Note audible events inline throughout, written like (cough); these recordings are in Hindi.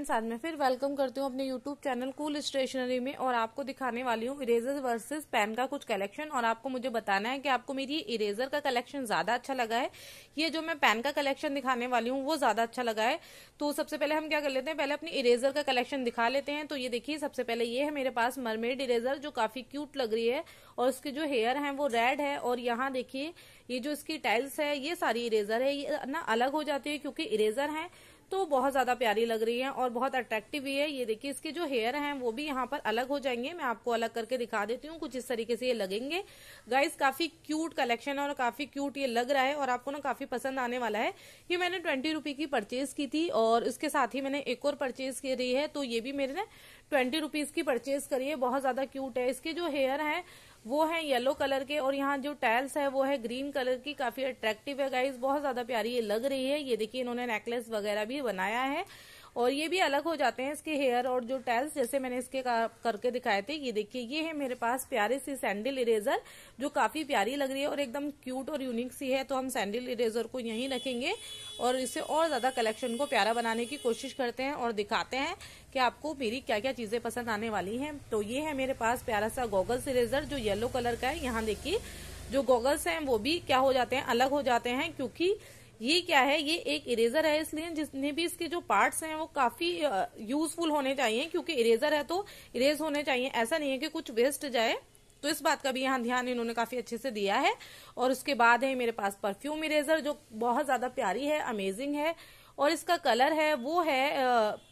फ्रेंड्स साथ में फिर वेलकम करती हूँ अपने यूट्यूब चैनल कूल स्टेशनरी में और आपको दिखाने वाली हूँ इरेजर वर्सेस पेन का कुछ कलेक्शन और आपको मुझे बताना है कि आपको मेरी इरेजर का कलेक्शन ज्यादा अच्छा लगा है ये जो मैं पेन का कलेक्शन दिखाने वाली हूँ वो ज्यादा अच्छा लगा है तो सबसे पहले हम क्या कर लेते हैं पहले अपनी इरेजर का कलेक्शन दिखा लेते हैं तो ये देखिए सबसे पहले ये है मेरे पास मरमेड इरेजर जो काफी क्यूट लग रही है और उसके जो हेयर है वो रेड है और यहाँ देखिए ये जो इसकी टाइल्स है ये सारी इरेजर है ये ना अलग हो जाती है क्योंकि इरेजर है तो बहुत ज्यादा प्यारी लग रही है और बहुत अट्रैक्टिव भी है ये देखिए इसके जो हेयर हैं वो भी यहाँ पर अलग हो जाएंगे मैं आपको अलग करके दिखा देती हूँ कुछ इस तरीके से ये लगेंगे गाइस काफी क्यूट कलेक्शन और काफी क्यूट ये लग रहा है और आपको ना काफी पसंद आने वाला है ये मैंने ट्वेंटी रुपी की परचेज की थी और इसके साथ ही मैंने एक और परचेज की रही है तो ये भी मेरे ना ट्वेंटी रुपीज की परचेज करिए बहुत ज्यादा क्यूट है इसके जो हेयर है वो है येलो कलर के और यहाँ जो टाइल्स है वो है ग्रीन कलर की काफी अट्रैक्टिव है गाइज बहुत ज्यादा प्यारी ये लग रही है ये देखिए इन्होंने नेकलेस वगैरह भी बनाया है और ये भी अलग हो जाते हैं इसके हेयर और जो टेल्स जैसे मैंने इसके करके दिखाए थे ये देखिए ये है मेरे पास प्यारे सी सैंडल इरेजर जो काफी प्यारी लग रही है और एकदम क्यूट और यूनिक सी है तो हम सैंडल इरेजर को यहीं रखेंगे और इसे और ज्यादा कलेक्शन को प्यारा बनाने की कोशिश करते हैं और दिखाते हैं कि आपको मेरी क्या क्या चीजें पसंद आने वाली है तो ये है मेरे पास प्यारा सा गॉगल्स इरेजर जो येलो कलर का है यहाँ देखिए जो गॉगल्स हैं वो भी क्या हो जाते हैं अलग हो जाते हैं क्योंकि ये क्या है ये एक इरेजर है इसलिए जितने भी इसके जो पार्ट्स हैं वो काफी यूजफुल होने चाहिए क्योंकि इरेजर है तो इरेज होने चाहिए ऐसा नहीं है कि कुछ वेस्ट जाए तो इस बात का भी यहाँ ध्यान इन्होंने काफी अच्छे से दिया है और उसके बाद है मेरे पास परफ्यूम इरेजर जो बहुत ज्यादा प्यारी है अमेजिंग है और इसका कलर है वो है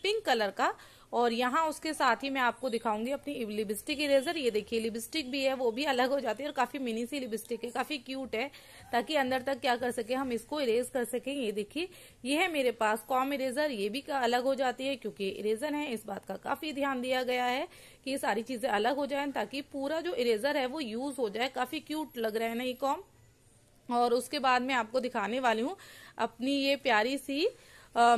पिंक कलर का और यहाँ उसके साथ ही मैं आपको दिखाऊंगी अपनी लिपस्टिक इरेजर ये देखिए लिपस्टिक भी है वो भी अलग हो जाती है और काफी मिनी सी लिपस्टिक है काफी क्यूट है ताकि अंदर तक क्या कर सके हम इसको इरेज कर सके ये देखिए ये है मेरे पास कॉम इरेजर ये भी अलग हो जाती है क्योंकि इरेजर है इस बात का काफी ध्यान दिया गया है कि ये सारी चीजें अलग हो जाए ताकि पूरा जो इरेजर है वो यूज हो जाए काफी क्यूट लग रहा है ना ये कॉम और उसके बाद मैं आपको दिखाने वाली हूँ अपनी ये प्यारी सी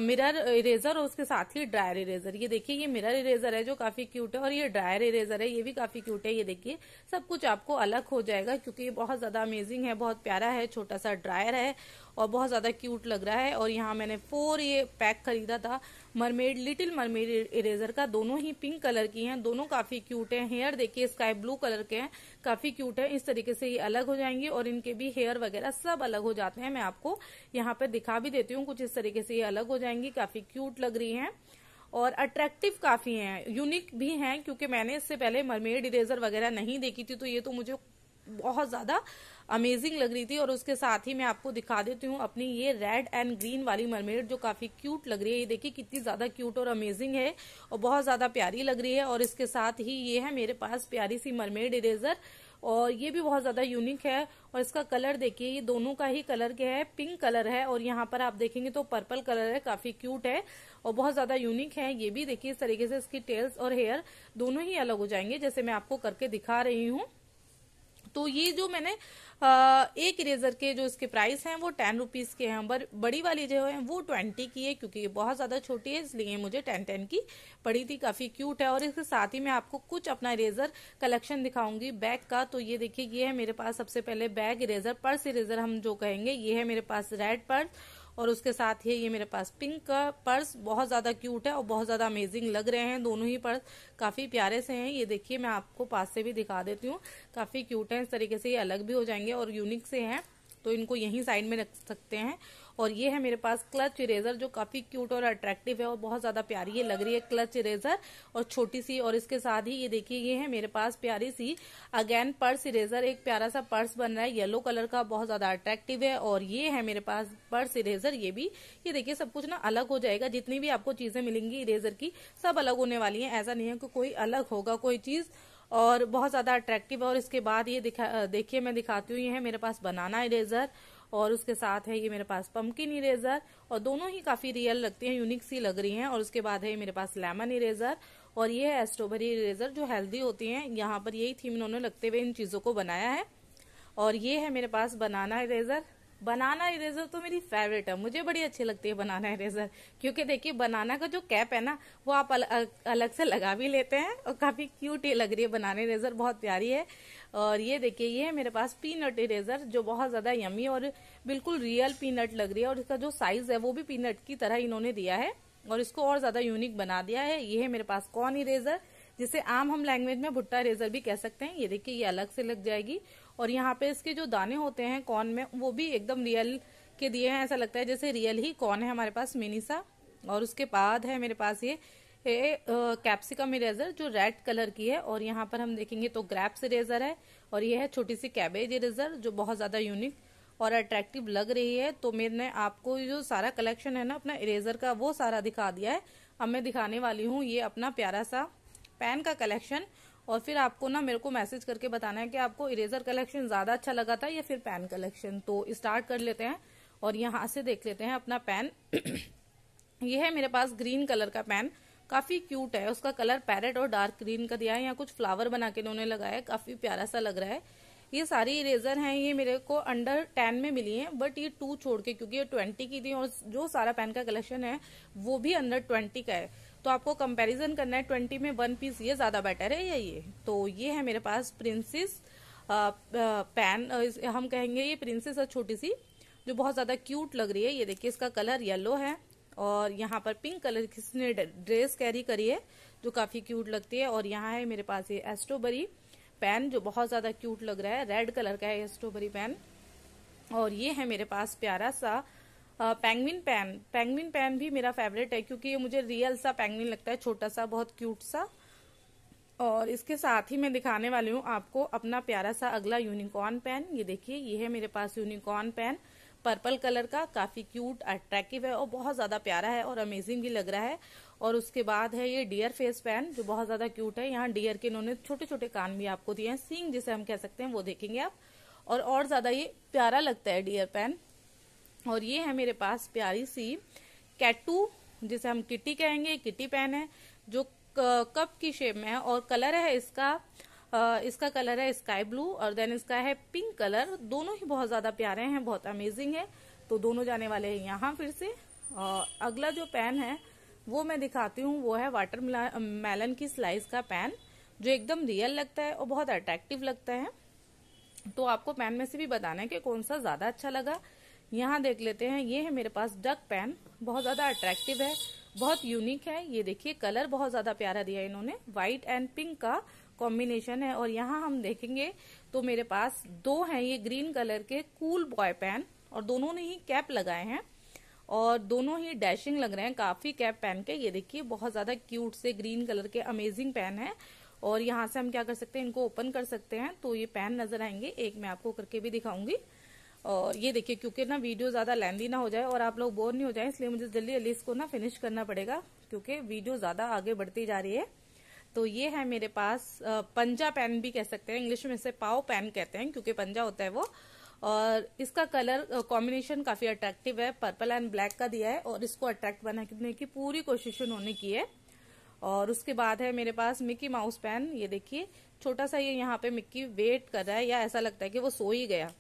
मिरर इरेजर और उसके साथ ही ड्रायर इरेजर ये देखिए ये मिरर इरेजर है जो काफी क्यूट है और ये ड्रायर इरेजर है ये भी काफी क्यूट है ये देखिए सब कुछ आपको अलग हो जाएगा क्योंकि ये बहुत ज्यादा अमेजिंग है बहुत प्यारा है छोटा सा ड्रायर है और बहुत ज़्यादा क्यूट लग रहा है और यहाँ मैंने फोर ये पैक खरीदा था मरमेड लिटिल मरमेड इरेजर का दोनों ही पिंक कलर की हैं दोनों काफ़ी क्यूट हैं हेयर देखिए स्काई ब्लू कलर के हैं काफ़ी क्यूट है इस तरीके से ये अलग हो जाएंगे और इनके भी हेयर वगैरह सब अलग हो जाते हैं मैं आपको यहाँ पर दिखा भी देती हूँ कुछ इस तरीके से ये अलग हो जाएंगी काफ़ी क्यूट लग रही हैं और अट्रैक्टिव काफी हैं यूनिक भी हैं क्योंकि मैंने इससे पहले मरमेड इरेजर वगैरह नहीं देखी थी तो ये तो मुझे बहुत ज़्यादा अमेजिंग लग रही थी और उसके साथ ही मैं आपको दिखा देती हूँ अपनी ये रेड एंड ग्रीन वाली मरमेड जो काफ़ी क्यूट लग रही है ये देखिए कितनी ज़्यादा क्यूट और अमेजिंग है और बहुत ज़्यादा प्यारी लग रही है और इसके साथ ही ये है मेरे पास प्यारी सी मरमेड इरेजर और ये भी बहुत ज़्यादा यूनिक है और इसका कलर देखिए ये दोनों का ही कलर क्या है पिंक कलर है और यहाँ पर आप देखेंगे तो पर्पल कलर है काफ़ी क्यूट है और बहुत ज़्यादा यूनिक है ये भी देखिए इस तरीके से इसकी टेल्स और हेयर दोनों ही अलग हो जाएंगे जैसे मैं आपको करके दिखा रही हूँ तो ये जो मैंने एक इरेजर के जो इसके प्राइस हैं वो टेन रुपीज़ के हैं पर बड़ी वाली जो है वो ट्वेंटी की है क्योंकि ये बहुत ज़्यादा छोटी है इसलिए मुझे टेन टेन की पड़ी थी काफ़ी क्यूट है और इसके साथ ही मैं आपको कुछ अपना इरेजर कलेक्शन दिखाऊंगी बैग का तो ये देखिए ये है मेरे पास सबसे पहले बैग इरेजर पर्स इरेजर हम जो कहेंगे ये है मेरे पास रेड पर्स और उसके साथ ही ये मेरे पास पिंक का पर्स बहुत ज़्यादा क्यूट है और बहुत ज़्यादा अमेजिंग लग रहे हैं दोनों ही पर्स काफ़ी प्यारे से हैं ये देखिए मैं आपको पास से भी दिखा देती हूँ काफ़ी क्यूट है इस तरीके से ये अलग भी हो जाएंगे और यूनिक से हैं तो इनको यहीं साइड में रख सकते हैं और ये है मेरे पास क्लच इरेजर जो काफ़ी क्यूट और अट्रैक्टिव है और बहुत ज़्यादा प्यारी है लग रही है क्लच इरेजर और छोटी सी और इसके साथ ही ये देखिए ये है मेरे पास प्यारी सी अगेन पर्स इरेजर एक प्यारा सा पर्स बन रहा है येलो कलर का बहुत ज़्यादा अट्रैक्टिव है और ये है मेरे पास पर्स इरेजर ये भी ये देखिए सब कुछ ना अलग हो जाएगा जितनी भी आपको चीज़ें मिलेंगी इरेजर की सब अलग होने वाली हैं ऐसा नहीं है कि कोई अलग होगा कोई चीज़ और बहुत ज़्यादा अट्रैक्टिव और इसके बाद ये दिखा देखिए मैं दिखाती हूँ ये है मेरे पास बनाना इरेज़र और उसके साथ है ये मेरे पास पम्पकिन इरेज़र और दोनों ही काफ़ी रियल लगती हैं यूनिक सी लग रही हैं और उसके बाद है मेरे पास लेमन इरेज़र और ये है स्ट्रॉबेरी इरेज़र जो हेल्दी होती हैं यहाँ पर यही थीम इन्होंने लगते हुए इन चीज़ों को बनाया है और ये है मेरे पास बनाना इरेज़र बनाना इरेजर तो मेरी फेवरेट है मुझे बड़ी अच्छी लगती है बनाना इरेजर क्योंकि देखिए बनाना का जो कैप है ना वो आप अल, अलग से लगा भी लेते हैं और काफ़ी क्यूट ही लग रही है बनाना इरेजर बहुत प्यारी है और ये देखिए ये है मेरे पास पीनट इरेजर जो बहुत ज़्यादा यमी और बिल्कुल रियल पीनट लग रही है और इसका जो साइज़ है वो भी पीनट की तरह इन्होंने दिया है और इसको और ज़्यादा यूनिक बना दिया है ये है मेरे पास कॉन इरेजर जिसे आम हम लैंग्वेज में भुट्टा इरेजर भी कह सकते हैं ये देखिए ये अलग से लग जाएगी और यहाँ पे इसके जो दाने होते हैं कॉर्न में वो भी एकदम रियल के दिए हैं ऐसा लगता है जैसे रियल ही कॉर्न है हमारे पास मिनी सा और उसके बाद है मेरे पास ये कैप्सिकम इरेजर जो रेड कलर की है और यहाँ पर हम देखेंगे तो ग्रैप्स इरेजर है और ये है छोटी सी कैबेज इरेजर जो बहुत ज़्यादा यूनिक और अट्रैक्टिव लग रही है तो मैंने आपको जो सारा कलेक्शन है ना अपना इरेजर का वो सारा दिखा दिया है अब मैं दिखाने वाली हूँ ये अपना प्यारा सा पेन का कलेक्शन और फिर आपको ना मेरे को मैसेज करके बताना है कि आपको इरेजर कलेक्शन ज्यादा अच्छा लगा था या फिर पेन कलेक्शन तो स्टार्ट कर लेते हैं और यहाँ से देख लेते हैं अपना पेन (clears throat) ये है मेरे पास ग्रीन कलर का पेन काफी क्यूट है उसका कलर पैरेट और डार्क ग्रीन का दिया है यहाँ कुछ फ्लावर बना के इन्होंने लगाया है काफी प्यारा सा लग रहा है ये सारी इरेजर हैं ये मेरे को अंडर टेन में मिली हैं बट ये टू छोड़ के क्योंकि ये ट्वेंटी की थी और जो सारा पेन का कलेक्शन है वो भी अंडर ट्वेंटी का है तो आपको कंपैरिजन करना है ट्वेंटी में वन पीस ये ज़्यादा बेटर है या ये तो ये है मेरे पास प्रिंसेस पैन हम कहेंगे ये प्रिंसेस और छोटी सी जो बहुत ज़्यादा क्यूट लग रही है ये देखिए इसका कलर येलो है और यहाँ पर पिंक कलर किसने ड्रेस कैरी करी है जो काफ़ी क्यूट लगती है और यहाँ है मेरे पास ये एस्ट्रोबरी पैन जो बहुत ज़्यादा क्यूट लग रहा है रेड कलर का है एस्ट्रोबरी पैन और ये है मेरे पास प्यारा सा पैंगविन पैन पैंगविन पैन भी मेरा फेवरेट है क्योंकि ये मुझे रियल सा पैंगविन लगता है छोटा सा बहुत क्यूट सा और इसके साथ ही मैं दिखाने वाली हूँ आपको अपना प्यारा सा अगला यूनिकॉर्न पेन ये देखिए ये है मेरे पास यूनिकॉर्न पेन पर्पल कलर का काफ़ी क्यूट अट्रैक्टिव है और बहुत ज़्यादा प्यारा है और अमेजिंग भी लग रहा है और उसके बाद है ये डियर फेस पेन जो बहुत ज़्यादा क्यूट है यहाँ डियर के इन्होंने छोटे छोटे कान भी आपको दिए हैं सींग जिसे हम कह सकते हैं वो देखेंगे आप और और ज़्यादा ये प्यारा लगता है डियर पेन और ये है मेरे पास प्यारी सी कैटू जिसे हम किटी कहेंगे किटी पेन है जो कप की शेप में है और कलर है इसका इसका कलर है स्काई ब्लू और देन इसका है पिंक कलर दोनों ही बहुत ज़्यादा प्यारे हैं बहुत अमेजिंग है तो दोनों जाने वाले हैं यहाँ फिर से और अगला जो पेन है वो मैं दिखाती हूँ वो है वाटर मेलन की स्लाइस का पेन जो एकदम रियल लगता है और बहुत अट्रैक्टिव लगता है तो आपको पेन में से भी बताना है कि कौन सा ज़्यादा अच्छा लगा यहाँ देख लेते हैं ये है मेरे पास डक पेन बहुत ज़्यादा अट्रैक्टिव है बहुत यूनिक है ये देखिए कलर बहुत ज़्यादा प्यारा दिया इन्होंने व्हाइट एंड पिंक का कॉम्बिनेशन है और यहाँ हम देखेंगे तो मेरे पास दो हैं ये ग्रीन कलर के कूल बॉय पेन और दोनों ने ही कैप लगाए हैं और दोनों ही डैशिंग लग रहे हैं काफ़ी कैप पेन के ये देखिए बहुत ज़्यादा क्यूट से ग्रीन कलर के अमेजिंग पेन है और यहाँ से हम क्या कर सकते हैं इनको ओपन कर सकते हैं तो ये पेन नजर आएंगे एक मैं आपको करके भी दिखाऊंगी और ये देखिए क्योंकि ना वीडियो ज़्यादा लेंदी ना हो जाए और आप लोग बोर नहीं हो जाए इसलिए मुझे जल्दी जल्दी इसको ना फिनिश करना पड़ेगा क्योंकि वीडियो ज़्यादा आगे बढ़ती जा रही है तो ये है मेरे पास पंजा पेन भी कह सकते हैं इंग्लिश में इसे पाओ पेन कहते हैं क्योंकि पंजा होता है वो और इसका कलर कॉम्बिनेशन काफ़ी अट्रैक्टिव है पर्पल एंड ब्लैक का दिया है और इसको अट्रैक्ट बनाने की पूरी कोशिश उन्होंने की है और उसके बाद है मेरे पास मिक्की माउस पेन ये देखिए छोटा सा ये यहाँ पे मिक्की वेट कर रहा है या ऐसा लगता है कि वो सो ही गया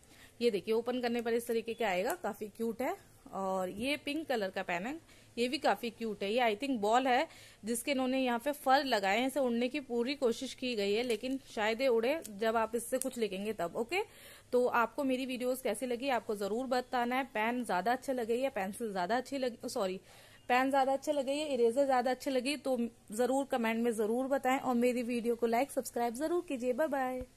ये देखिए ओपन करने पर इस तरीके का आएगा काफी क्यूट है और ये पिंक कलर का पेन है ये भी काफी क्यूट है ये आई थिंक बॉल है जिसके इन्होंने यहाँ पे फर लगाए हैं इसे उड़ने की पूरी कोशिश की गई है लेकिन शायद ये उड़े जब आप इससे कुछ लिखेंगे तब ओके तो आपको मेरी वीडियोस कैसी लगी आपको जरूर बताना है पेन ज्यादा अच्छे लगे या पेंसिल ज्यादा अच्छी लगी सॉरी oh, पेन ज्यादा अच्छे लगे या इरेजर ज्यादा अच्छी लगी तो जरूर कमेंट में जरूर बताएं और मेरी वीडियो को लाइक सब्सक्राइब जरूर कीजिए बाय बाय